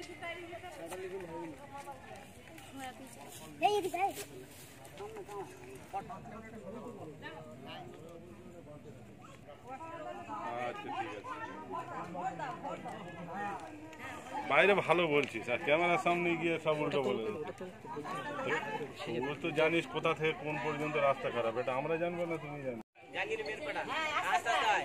বাইরে ভালো বলছিস আর ক্যামেরার সামনে গিয়ে সব উল্টো বলে তো জানিস কোথা থেকে কোন পর্যন্ত রাস্তা খারাপ এটা আমরা জানবো না তুমি জানো জাহাঙ্গীর মেরপাড়া রাস্তা হ্যাঁ,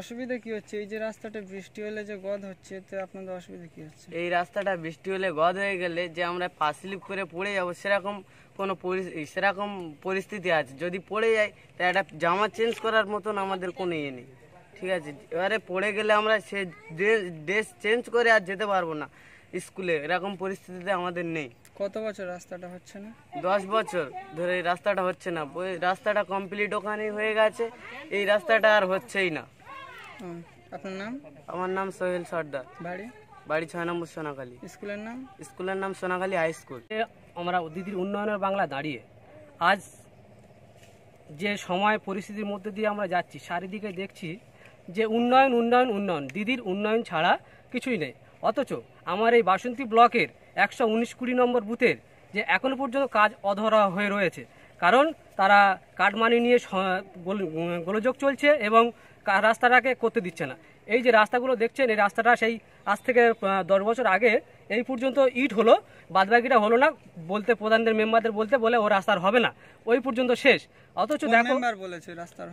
অসুবিধা কি হচ্ছে এই যে রাস্তাটা বৃষ্টি হলে যে গদ হচ্ছে তো আপনাদের অসুবিধা কি হচ্ছে এই রাস্তাটা বৃষ্টি হলে গদ হয়ে গেলে যে আমরা পা স্লিপ করে পড়ে যাবো সেরকম কোনো সেরকম পরিস্থিতি আছে যদি পড়ে যায় তা একটা জামা চেঞ্জ করার মতন আমাদের কোনো ইয়ে নেই ঠিক আছে এবারে পড়ে গেলে আমরা সে ড্রেস চেঞ্জ করে আর যেতে পারবো না স্কুলে এরকম পরিস্থিতিতে আমাদের নেই কত বছর রাস্তাটা হচ্ছে না দশ বছর ধরে এই রাস্তাটা হচ্ছে না রাস্তাটা কমপ্লিট ওখানেই হয়ে গেছে এই রাস্তাটা আর হচ্ছেই না আপনার নাম আমার নাম সোহেল সর্দার বাড়ি বাড়ি ছয় নম্বর সোনাখালী স্কুলের নাম স্কুলের নাম সোনাখালী হাই স্কুল আমরা দিদির উন্নয়নের বাংলা দাঁড়িয়ে আজ যে সময় পরিস্থিতির মধ্যে দিয়ে আমরা যাচ্ছি চারিদিকে দেখছি যে উন্নয়ন উন্নয়ন উন্নয়ন দিদির উন্নয়ন ছাড়া কিছুই নেই অথচ আমার এই বাসন্তী ব্লকের একশো উনিশ কুড়ি নম্বর বুথের যে এখনও পর্যন্ত কাজ অধরা হয়ে রয়েছে কারণ তারা কাঠমানি নিয়ে গোলযোগ চলছে এবং রাস্তাটাকে করতে দিচ্ছে না এই যে রাস্তাগুলো দেখছেন এই রাস্তাটা সেই আজ থেকে দশ বছর আগে এই পর্যন্ত ইট হলো বাদবাকিটা হলো না বলতে প্রধানদের মেম্বারদের বলতে বলে ও রাস্তার হবে না ওই পর্যন্ত শেষ অথচ দেখো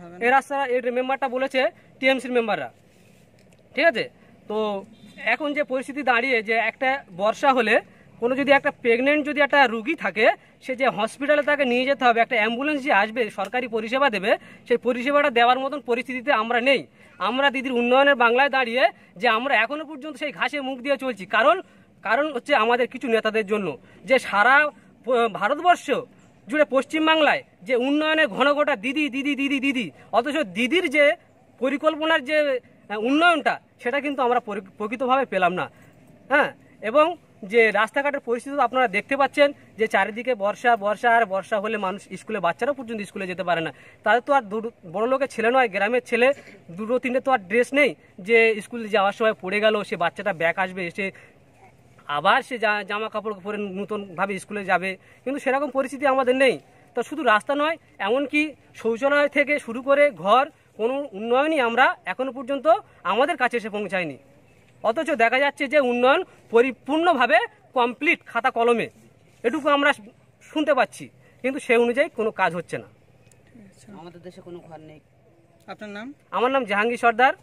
হবে এই রাস্তা এর মেম্বারটা বলেছে টিএমসির মেম্বাররা ঠিক আছে তো এখন যে পরিস্থিতি দাঁড়িয়ে যে একটা বর্ষা হলে কোনো যদি একটা প্রেগনেন্ট যদি একটা রুগী থাকে সে যে হসপিটালে তাকে নিয়ে যেতে হবে একটা অ্যাম্বুলেন্স যে আসবে সরকারি পরিষেবা দেবে সেই পরিষেবাটা দেওয়ার মতন পরিস্থিতিতে আমরা নেই আমরা দিদির উন্নয়নের বাংলায় দাঁড়িয়ে যে আমরা এখনও পর্যন্ত সেই ঘাসে মুখ দিয়ে চলছি কারণ কারণ হচ্ছে আমাদের কিছু নেতাদের জন্য যে সারা ভারতবর্ষ জুড়ে পশ্চিমবাংলায় যে উন্নয়নের ঘটা দিদি দিদি দিদি দিদি অথচ দিদির যে পরিকল্পনার যে উন্নয়নটা সেটা কিন্তু আমরা প্রকৃতভাবে পেলাম না হ্যাঁ এবং যে রাস্তাঘাটের পরিস্থিতি আপনারা দেখতে পাচ্ছেন যে চারিদিকে বর্ষা বর্ষা আর বর্ষা হলে মানুষ স্কুলে বাচ্চারা পর্যন্ত স্কুলে যেতে পারে না তাদের তো আর বড় লোকের ছেলে নয় গ্রামের ছেলে দুটো তিনটে তো আর ড্রেস নেই যে স্কুলে যাওয়ার সময় পড়ে গেল সে বাচ্চাটা ব্যাক আসবে এসে আবার সে জামা কাপড় পরে নতুনভাবে স্কুলে যাবে কিন্তু সেরকম পরিস্থিতি আমাদের নেই তো শুধু রাস্তা নয় এমনকি শৌচালয় থেকে শুরু করে ঘর কোনো উন্নয়নই আমরা এখনো পর্যন্ত আমাদের কাছে এসে পৌঁছায়নি অথচ দেখা যাচ্ছে যে উন্নয়ন পরিপূর্ণভাবে কমপ্লিট খাতা কলমে এটুকু আমরা শুনতে পাচ্ছি কিন্তু সে অনুযায়ী কোনো কাজ হচ্ছে না আমাদের দেশে কোনো ঘর নেই আপনার নাম আমার নাম জাহাঙ্গীর সর্দার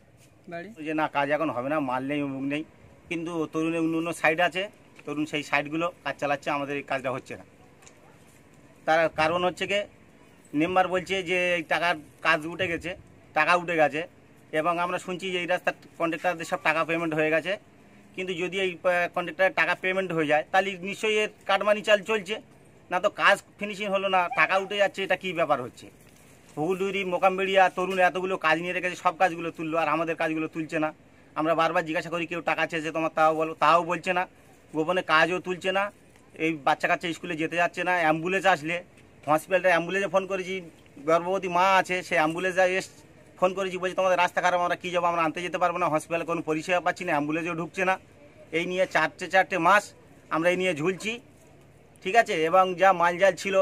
যে না কাজ এখন হবে না মাল নেই অমুক নেই কিন্তু তরুণের অন্য অন্য সাইড আছে তরুণ সেই সাইডগুলো কাজ চালাচ্ছে আমাদের এই কাজটা হচ্ছে না তার কারণ হচ্ছে কি মেম্বার বলছে যে এই টাকার কাজ উঠে গেছে টাকা উঠে গেছে এবং আমরা শুনছি যে এই রাস্তার কন্ট্রাক্টারদের সব টাকা পেমেন্ট হয়ে গেছে কিন্তু যদি এই কন্ট্রাক্টারের টাকা পেমেন্ট হয়ে যায় তাহলে নিশ্চয়ই এর কাটমানি চাল চলছে না তো কাজ ফিনিশিং হলো না টাকা উঠে যাচ্ছে এটা কি ব্যাপার হচ্ছে হুগলুরি মোকামবেড়িয়া তরুণ এতগুলো কাজ নিয়ে রেখেছে সব কাজগুলো তুললো আর আমাদের কাজগুলো তুলছে না আমরা বারবার জিজ্ঞাসা করি কেউ টাকা চেয়েছে তোমার তাও বলো তাও বলছে না গোপনে কাজও তুলছে না এই বাচ্চা কাচ্চা স্কুলে যেতে যাচ্ছে না অ্যাম্বুলেন্স আসলে হসপিটালটা অ্যাম্বুলেন্সে ফোন করেছি গর্ভবতী মা আছে সে অ্যাম্বুলেন্স এস ফোন করেছি বলছি তোমাদের রাস্তা খারাপ আমরা কী যাবো আমরা আনতে যেতে পারবো না হসপিটালে কোনো পরিষেবা পাচ্ছি না অ্যাম্বুলেন্সও ঢুকছে না এই নিয়ে চারটে চারটে মাস আমরা এই নিয়ে ঝুলছি ঠিক আছে এবং যা মালজাল ছিল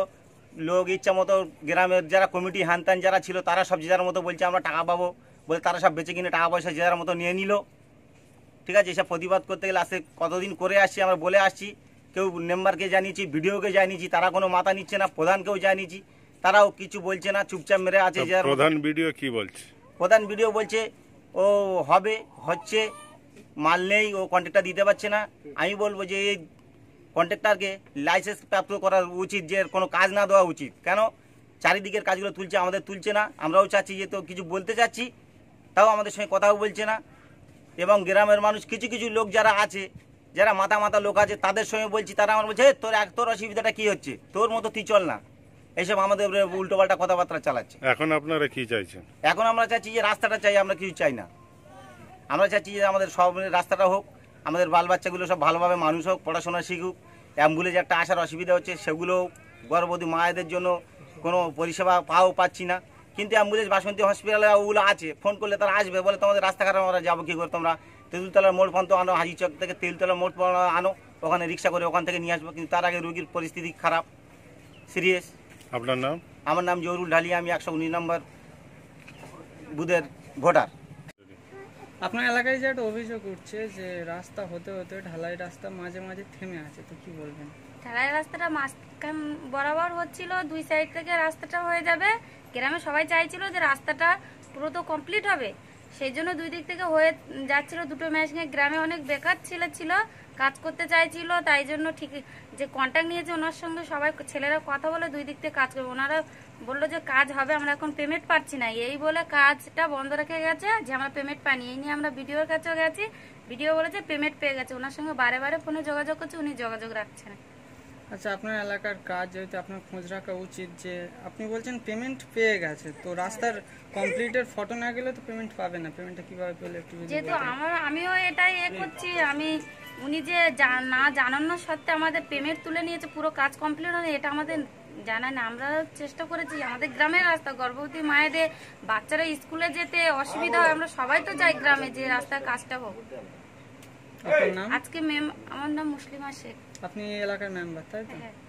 লোক ইচ্ছা মতো গ্রামের যারা কমিটি হানতান যারা ছিল তারা সব যে যার মতো বলছে আমরা টাকা পাবো বলে তারা সব বেঁচে কিনে টাকা পয়সা যে যার মতো নিয়ে নিল ঠিক আছে এসব প্রতিবাদ করতে গেলে আসে কতদিন করে আসছি আমরা বলে আসছি কেউ মেম্বারকে জানিয়েছি ভিডিওকে জানিয়েছি তারা কোনো মাথা নিচ্ছে না প্রধানকেও জানিয়েছি তারাও কিছু বলছে না চুপচাপ মেরে আছে যার প্রধান ভিডিও কি বলছে প্রধান ভিডিও বলছে ও হবে হচ্ছে মাল নেই ও কন্ট্রাক্টটা দিতে পারছে না আমি বলবো যে এই কন্ট্রাক্টারকে লাইসেন্স প্রাপ্ত করা উচিত যে কোনো কাজ না দেওয়া উচিত কেন চারিদিকের কাজগুলো তুলছে আমাদের তুলছে না আমরাও চাচ্ছি যে তো কিছু বলতে চাচ্ছি তাও আমাদের সঙ্গে কথাও বলছে না এবং গ্রামের মানুষ কিছু কিছু লোক যারা আছে যারা মাতা মাতা লোক আছে তাদের সঙ্গে বলছি তারা আমার বলছে তোর এক তোর অসুবিধাটা কী হচ্ছে তোর মতো তুই চল না এসব আমাদের উল্টোপাল্টা কথাবার্তা চালাচ্ছে এখন আপনারা কি চাইছেন এখন আমরা চাইছি যে রাস্তাটা চাই আমরা কিছু চাই না আমরা চাইছি যে আমাদের সব রাস্তাটা হোক আমাদের বাল বাচ্চাগুলো সব ভালোভাবে মানুষ হোক পড়াশোনা শিখুক অ্যাম্বুলেন্স একটা আসার অসুবিধা হচ্ছে সেগুলো গর্ভবতী মায়েদের জন্য কোনো পরিষেবা পাও পাচ্ছি না কিন্তু অ্যাম্বুলেন্স বাসন্তী হসপিটালে ওগুলো আছে ফোন করলে তারা আসবে বলে তোমাদের রাস্তাঘাটে আমরা যাবো কী করে তোমরা তেঁতুলতলার মোড় পর্যন্ত আনো হাজিচক থেকে তেলতলার মোড় আনো ওখানে রিক্সা করে ওখান থেকে নিয়ে আসবো কিন্তু তার আগে রুগীর পরিস্থিতি খারাপ সিরিয়াস আপনার নাম আমার নাম জহরুল ঢালিয়া আমি একশো উনিশ নম্বর বুধের ভোটার আপনার এলাকায় যে একটা অভিযোগ উঠছে যে রাস্তা হতে হতে ঢালাই রাস্তা মাঝে মাঝে থেমে আছে তো কি বলবেন ঢালাই রাস্তাটা মাঝখান বরাবর হচ্ছিল দুই সাইড থেকে রাস্তাটা হয়ে যাবে গ্রামে সবাই চাইছিল যে রাস্তাটা পুরো তো কমপ্লিট হবে সেই জন্য দুই দিক থেকে হয়ে যাচ্ছিল দুটো ম্যাচ নিয়ে গ্রামে অনেক বেকার ছেলে ছিল কাজ করতে চাইছিল তাই জন্য ঠিক যে কন্ট্যাক্ট নিয়েছে ওনার সঙ্গে সবাই ছেলেরা কথা বলে দুই দিক থেকে কাজ করবে ওনারা বললো যে কাজ হবে আমরা এখন পেমেন্ট পাচ্ছি না এই বলে কাজটা বন্ধ রেখে গেছে যে আমরা পেমেন্ট পাইনি এই নিয়ে আমরা বিডিওর কাছেও গেছি বিডিও বলেছে পেমেন্ট পেয়ে গেছে ওনার সঙ্গে বারে বারে ফোনে যোগাযোগ করছে উনি যোগাযোগ রাখছেন আচ্ছা আপনার এলাকার কাজ যেহেতু আপনার খোঁজ রাখা উচিত যে আপনি বলছেন পেমেন্ট পেয়ে গেছে তো রাস্তার কমপ্লিটের ফটো না গেলে তো পেমেন্ট পাবে না পেমেন্টটা কিভাবে পেলে একটু যেহেতু আমার আমিও এটাই এ করছি আমি উনি যে না জানানো সত্ত্বে আমাদের পেমেন্ট তুলে নিয়েছে পুরো কাজ কমপ্লিট হয়নি এটা আমাদের জানায় না আমরা চেষ্টা করেছি আমাদের গ্রামের রাস্তা গর্ভবতী মায়েদের বাচ্চারা স্কুলে যেতে অসুবিধা হয় আমরা সবাই তো যাই গ্রামে যে রাস্তায় কাজটা হোক আপনার নাম আজকে ম্যাম আমার নাম মুসলিমা শেখ আপনি এলাকার মেম্বার তাই তো হ্যাঁ।